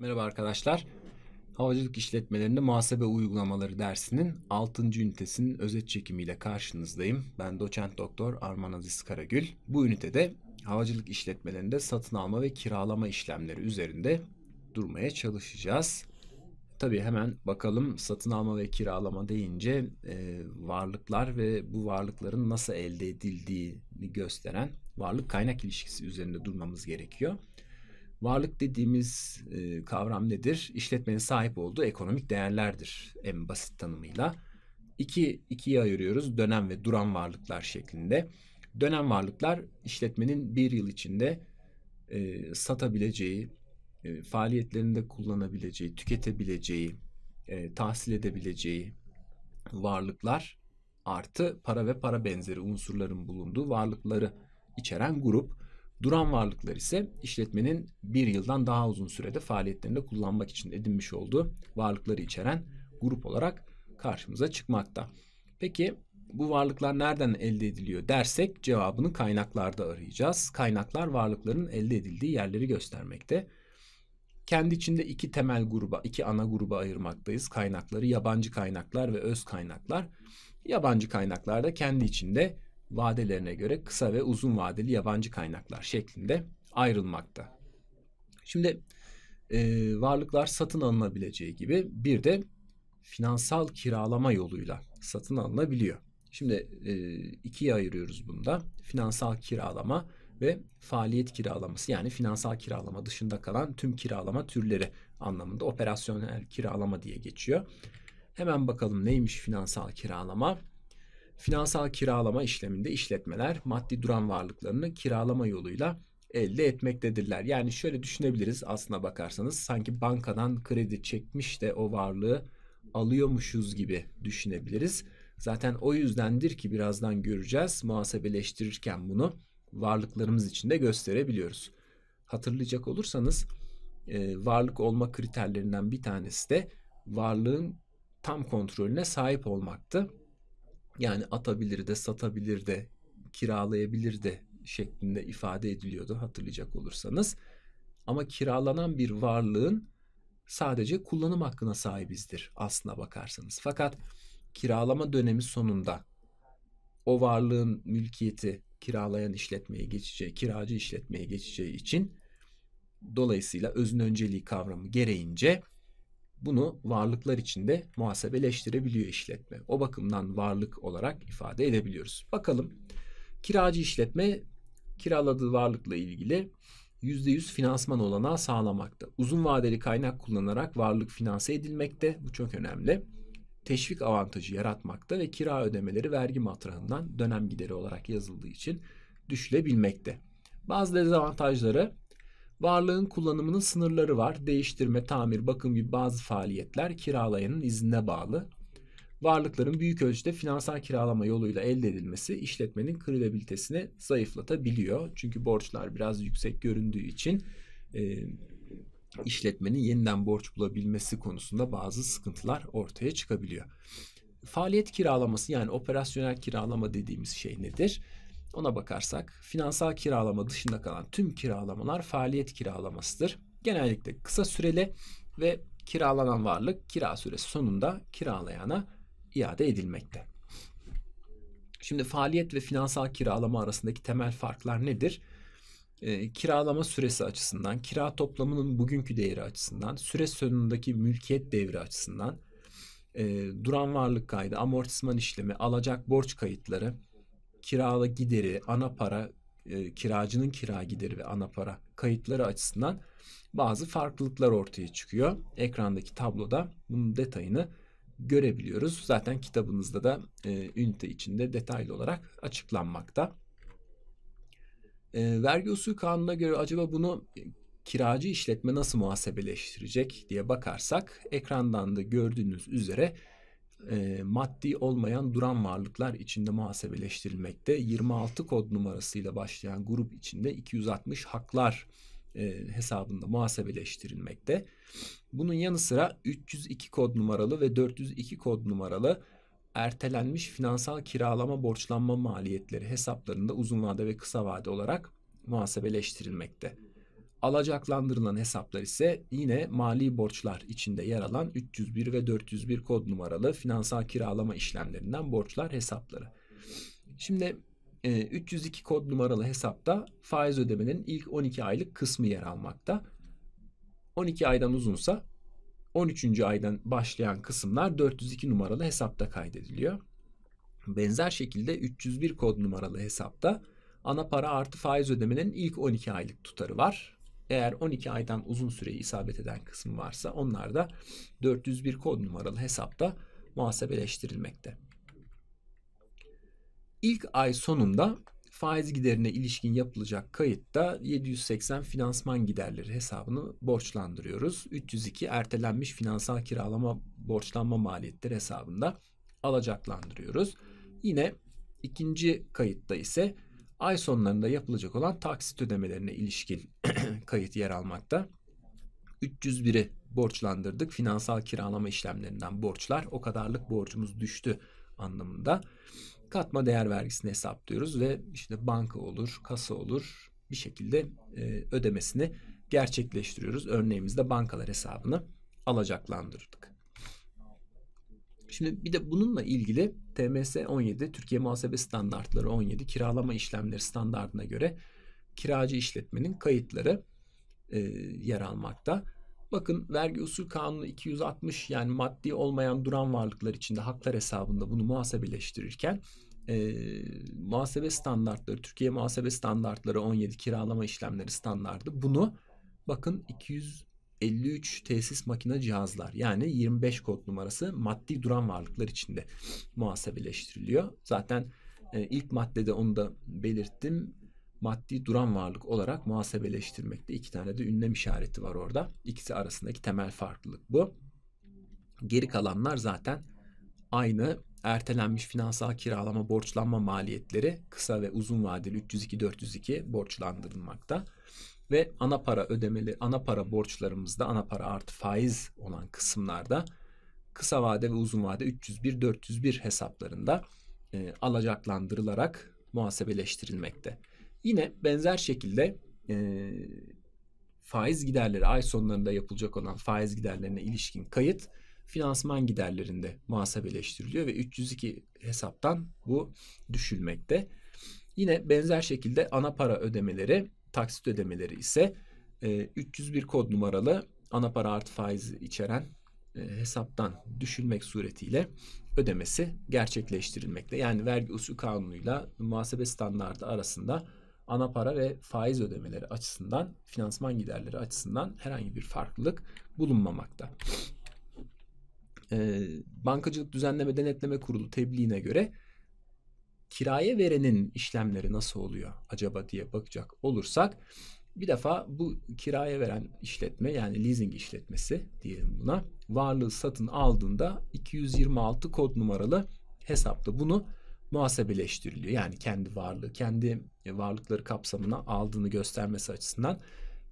Merhaba arkadaşlar. Havacılık işletmelerinde muhasebe uygulamaları dersinin 6. ünitesinin özet çekimiyle karşınızdayım. Ben doçent doktor Arman Aziz Karagül. Bu ünitede havacılık işletmelerinde satın alma ve kiralama işlemleri üzerinde durmaya çalışacağız. Tabii hemen bakalım satın alma ve kiralama deyince e, varlıklar ve bu varlıkların nasıl elde edildiğini gösteren varlık kaynak ilişkisi üzerinde durmamız gerekiyor. Varlık dediğimiz e, kavram nedir? İşletmenin sahip olduğu ekonomik değerlerdir en basit tanımıyla. İki, ikiye ayırıyoruz dönem ve duran varlıklar şeklinde. Dönem varlıklar işletmenin bir yıl içinde e, satabileceği, e, faaliyetlerinde kullanabileceği, tüketebileceği, e, tahsil edebileceği varlıklar artı para ve para benzeri unsurların bulunduğu varlıkları içeren grup Duran varlıklar ise işletmenin bir yıldan daha uzun sürede faaliyetlerinde kullanmak için edinmiş olduğu varlıkları içeren grup olarak karşımıza çıkmakta. Peki bu varlıklar nereden elde ediliyor dersek cevabını kaynaklarda arayacağız. Kaynaklar varlıkların elde edildiği yerleri göstermekte. Kendi içinde iki temel gruba, iki ana gruba ayırmaktayız kaynakları. Yabancı kaynaklar ve öz kaynaklar. Yabancı kaynaklarda kendi içinde vadelerine göre kısa ve uzun vadeli yabancı kaynaklar şeklinde ayrılmakta. Şimdi e, varlıklar satın alınabileceği gibi bir de finansal kiralama yoluyla satın alınabiliyor. Şimdi e, ikiye ayırıyoruz bunda. Finansal kiralama ve faaliyet kiralaması yani finansal kiralama dışında kalan tüm kiralama türleri anlamında operasyonel kiralama diye geçiyor. Hemen bakalım neymiş finansal kiralama? Finansal kiralama işleminde işletmeler maddi duran varlıklarını kiralama yoluyla elde etmektedirler. Yani şöyle düşünebiliriz aslına bakarsanız sanki bankadan kredi çekmiş de o varlığı alıyormuşuz gibi düşünebiliriz. Zaten o yüzdendir ki birazdan göreceğiz muhasebeleştirirken bunu varlıklarımız içinde gösterebiliyoruz. Hatırlayacak olursanız e, varlık olma kriterlerinden bir tanesi de varlığın tam kontrolüne sahip olmaktı. Yani atabilir de, satabilir de, kiralayabilir de şeklinde ifade ediliyordu hatırlayacak olursanız. Ama kiralanan bir varlığın sadece kullanım hakkına sahibizdir aslına bakarsanız. Fakat kiralama dönemi sonunda o varlığın mülkiyeti kiralayan işletmeye geçeceği, kiracı işletmeye geçeceği için dolayısıyla özün önceliği kavramı gereğince bunu varlıklar içinde muhasebeleştirebiliyor işletme. O bakımdan varlık olarak ifade edebiliyoruz. Bakalım kiracı işletme kiraladığı varlıkla ilgili %100 finansman olanağı sağlamakta. Uzun vadeli kaynak kullanarak varlık finanse edilmekte. Bu çok önemli. Teşvik avantajı yaratmakta ve kira ödemeleri vergi matrahından dönem gideri olarak yazıldığı için düşülebilmekte. Bazı dezavantajları Varlığın kullanımının sınırları var. Değiştirme, tamir, bakım gibi bazı faaliyetler kiralayanın iznine bağlı. Varlıkların büyük ölçüde finansal kiralama yoluyla elde edilmesi işletmenin kredibilitesini zayıflatabiliyor. Çünkü borçlar biraz yüksek göründüğü için e, işletmenin yeniden borç bulabilmesi konusunda bazı sıkıntılar ortaya çıkabiliyor. Faaliyet kiralaması yani operasyonel kiralama dediğimiz şey nedir? ona bakarsak finansal kiralama dışında kalan tüm kiralamalar faaliyet kiralamasıdır. Genellikle kısa süreli ve kiralanan varlık kira süresi sonunda kiralayana iade edilmekte. Şimdi faaliyet ve finansal kiralama arasındaki temel farklar nedir? E, kiralama süresi açısından, kira toplamının bugünkü değeri açısından, süre sonundaki mülkiyet devri açısından, e, duran varlık kaydı, amortisman işlemi, alacak borç kayıtları, kiralı gideri, ana para, e, kiracının kira gideri ve ana para kayıtları açısından bazı farklılıklar ortaya çıkıyor. Ekrandaki tabloda bunun detayını görebiliyoruz. Zaten kitabınızda da e, ünite içinde detaylı olarak açıklanmakta. E, vergi usulü kanununa göre acaba bunu e, kiracı işletme nasıl muhasebeleştirecek diye bakarsak ekrandan da gördüğünüz üzere e, maddi olmayan duran varlıklar içinde muhasebeleştirilmekte. 26 kod numarasıyla başlayan grup içinde 260 haklar e, hesabında muhasebeleştirilmekte. Bunun yanı sıra 302 kod numaralı ve 402 kod numaralı ertelenmiş finansal kiralama borçlanma maliyetleri hesaplarında uzun vade ve kısa vade olarak muhasebeleştirilmekte. Alacaklandırılan hesaplar ise yine mali borçlar içinde yer alan 301 ve 401 kod numaralı finansal kiralama işlemlerinden borçlar hesapları. Şimdi 302 e, kod numaralı hesapta faiz ödemenin ilk 12 aylık kısmı yer almakta. 12 aydan uzunsa 13. aydan başlayan kısımlar 402 numaralı hesapta kaydediliyor. Benzer şekilde 301 kod numaralı hesapta ana para artı faiz ödemenin ilk 12 aylık tutarı var. Eğer 12 aydan uzun süreyi isabet eden kısmı varsa onlar da 401 kod numaralı hesapta muhasebeleştirilmekte. İlk ay sonunda faiz giderine ilişkin yapılacak kayıtta 780 finansman giderleri hesabını borçlandırıyoruz. 302 ertelenmiş finansal kiralama borçlanma maliyetleri hesabında alacaklandırıyoruz. Yine ikinci kayıtta ise ay sonlarında yapılacak olan taksit ödemelerine ilişkin kayıt yer almakta. 301'i borçlandırdık. Finansal kiralama işlemlerinden borçlar. O kadarlık borcumuz düştü anlamında. Katma değer vergisini hesaplıyoruz ve işte banka olur, kasa olur bir şekilde e, ödemesini gerçekleştiriyoruz. Örneğimizde bankalar hesabını alacaklandırdık. Şimdi bir de bununla ilgili TMS 17 Türkiye Muhasebe Standartları 17 kiralama işlemleri standartına göre kiracı işletmenin kayıtları e, yer almakta. Bakın vergi usul kanunu 260 yani maddi olmayan duran varlıklar içinde haklar hesabında bunu muhasebeleştirirken e, muhasebe standartları Türkiye muhasebe standartları 17 kiralama işlemleri standartı bunu bakın 253 tesis makine cihazlar yani 25 kod numarası maddi duran varlıklar içinde muhasebeleştiriliyor. Zaten e, ilk maddede onu da belirttim maddi duran varlık olarak muhasebeleştirmekte. iki tane de ünlem işareti var orada. İkisi arasındaki temel farklılık bu. Geri kalanlar zaten aynı ertelenmiş finansal kiralama borçlanma maliyetleri kısa ve uzun vadeli 302-402 borçlandırılmakta. Ve ana para ödemeleri, ana para borçlarımızda ana para artı faiz olan kısımlarda kısa vade ve uzun vade 301-401 hesaplarında e, alacaklandırılarak muhasebeleştirilmekte. Yine benzer şekilde e, faiz giderleri ay sonlarında yapılacak olan faiz giderlerine ilişkin kayıt finansman giderlerinde muhasebeleştiriliyor ve 302 hesaptan bu düşülmekte. Yine benzer şekilde ana para ödemeleri, taksit ödemeleri ise e, 301 kod numaralı ana para artı faizi içeren e, hesaptan düşülmek suretiyle ödemesi gerçekleştirilmekte. Yani vergi usul kanunuyla muhasebe standartı arasında ana para ve faiz ödemeleri açısından, finansman giderleri açısından herhangi bir farklılık bulunmamakta. Ee, Bankacılık Düzenleme Denetleme Kurulu tebliğine göre kiraya verenin işlemleri nasıl oluyor acaba diye bakacak olursak bir defa bu kiraya veren işletme yani leasing işletmesi diyelim buna varlığı satın aldığında 226 kod numaralı hesapta bunu muhasebeleştiriliyor. Yani kendi varlığı, kendi varlıkları kapsamına aldığını göstermesi açısından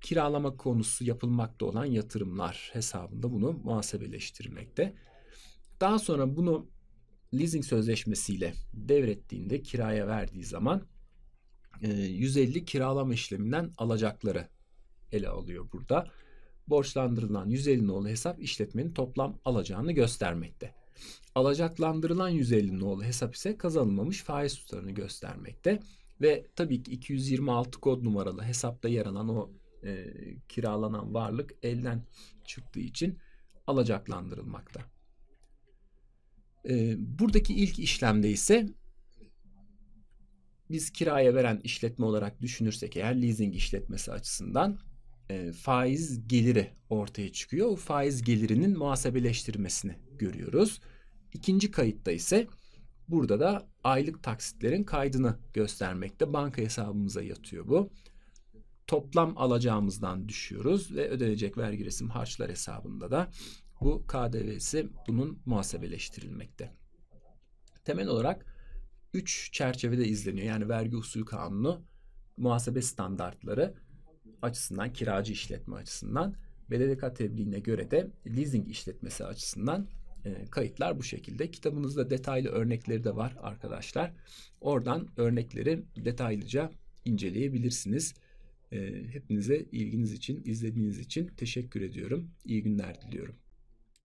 kiralama konusu yapılmakta olan yatırımlar hesabında bunu muhasebeleştirmekte. Daha sonra bunu leasing sözleşmesiyle devrettiğinde kiraya verdiği zaman 150 e, kiralama işleminden alacakları ele alıyor burada. Borçlandırılan 150 nolu hesap işletmenin toplam alacağını göstermekte. Alacaklandırılan 150 nolu hesap ise kazanılmamış faiz tutarını göstermekte. Ve tabii ki 226 kod numaralı hesapta yer alan o e, kiralanan varlık elden çıktığı için alacaklandırılmakta. E, buradaki ilk işlemde ise biz kiraya veren işletme olarak düşünürsek eğer leasing işletmesi açısından e, faiz geliri ortaya çıkıyor. O faiz gelirinin muhasebeleştirmesini görüyoruz. İkinci kayıtta ise burada da aylık taksitlerin kaydını göstermekte. Banka hesabımıza yatıyor bu. Toplam alacağımızdan düşüyoruz ve ödenecek vergi resim harçlar hesabında da bu KDV'si bunun muhasebeleştirilmekte. Temel olarak 3 çerçevede izleniyor. Yani vergi usulü kanunu, muhasebe standartları açısından kiracı işletme açısından BDDK tebliğine göre de leasing işletmesi açısından e, kayıtlar bu şekilde. Kitabımızda detaylı örnekleri de var arkadaşlar. Oradan örnekleri detaylıca inceleyebilirsiniz. E, hepinize ilginiz için, izlediğiniz için teşekkür ediyorum. İyi günler diliyorum.